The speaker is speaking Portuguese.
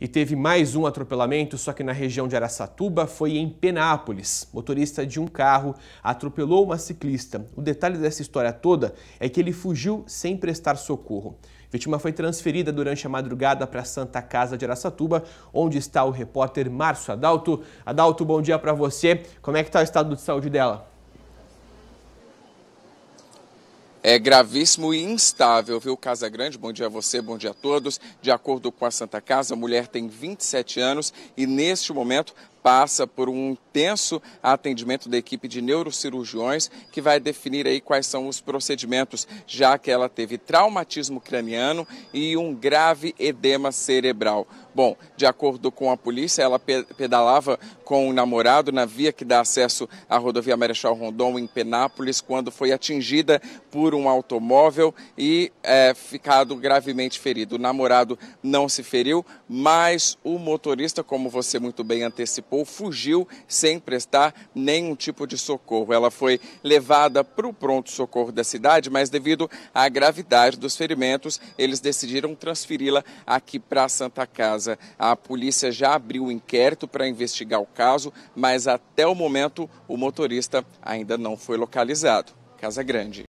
E teve mais um atropelamento, só que na região de Araçatuba, foi em Penápolis. Motorista de um carro atropelou uma ciclista. O detalhe dessa história toda é que ele fugiu sem prestar socorro. A vítima foi transferida durante a madrugada para a Santa Casa de Araçatuba, onde está o repórter Márcio Adalto. Adalto, bom dia para você. Como é que está o estado de saúde dela? é gravíssimo e instável, viu? Casa Grande, bom dia a você, bom dia a todos. De acordo com a Santa Casa, a mulher tem 27 anos e neste momento passa por um intenso atendimento da equipe de neurocirurgiões que vai definir aí quais são os procedimentos, já que ela teve traumatismo craniano e um grave edema cerebral. Bom, de acordo com a polícia, ela pedalava com o namorado na via que dá acesso à rodovia Marechal Rondon, em Penápolis, quando foi atingida por um automóvel e é, ficado gravemente ferido. O namorado não se feriu, mas o motorista, como você muito bem antecipou, ou fugiu sem prestar nenhum tipo de socorro. Ela foi levada para o pronto-socorro da cidade, mas devido à gravidade dos ferimentos, eles decidiram transferi-la aqui para a Santa Casa. A polícia já abriu o um inquérito para investigar o caso, mas até o momento o motorista ainda não foi localizado. Casa Grande.